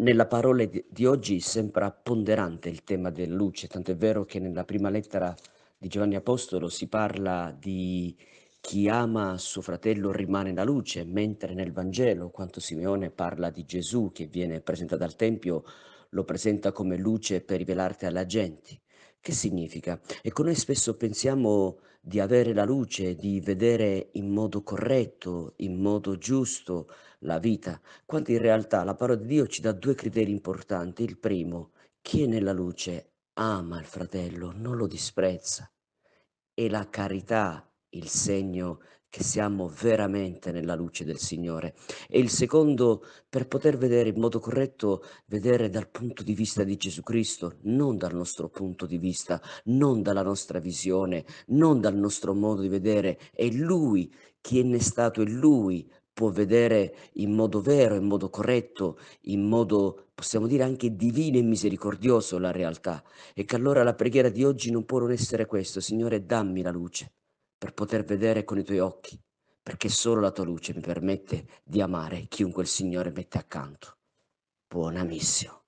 Nella parola di oggi sembra ponderante il tema della luce, tanto è vero che nella prima lettera di Giovanni Apostolo si parla di chi ama suo fratello rimane la luce, mentre nel Vangelo, quando Simeone parla di Gesù che viene presentato al Tempio, lo presenta come luce per rivelarti alla gente. Che significa? Ecco, noi spesso pensiamo di avere la luce, di vedere in modo corretto, in modo giusto la vita, quando in realtà la parola di Dio ci dà due criteri importanti. Il primo, chi è nella luce ama il fratello, non lo disprezza. E la carità, il segno che siamo veramente nella luce del Signore e il secondo per poter vedere in modo corretto, vedere dal punto di vista di Gesù Cristo, non dal nostro punto di vista, non dalla nostra visione, non dal nostro modo di vedere, è Lui chi è ne stato, è Lui può vedere in modo vero, in modo corretto, in modo possiamo dire anche divino e misericordioso la realtà e che allora la preghiera di oggi non può non essere questo, Signore dammi la luce, per poter vedere con i tuoi occhi, perché solo la tua luce mi permette di amare chiunque il Signore mette accanto. Buona missione.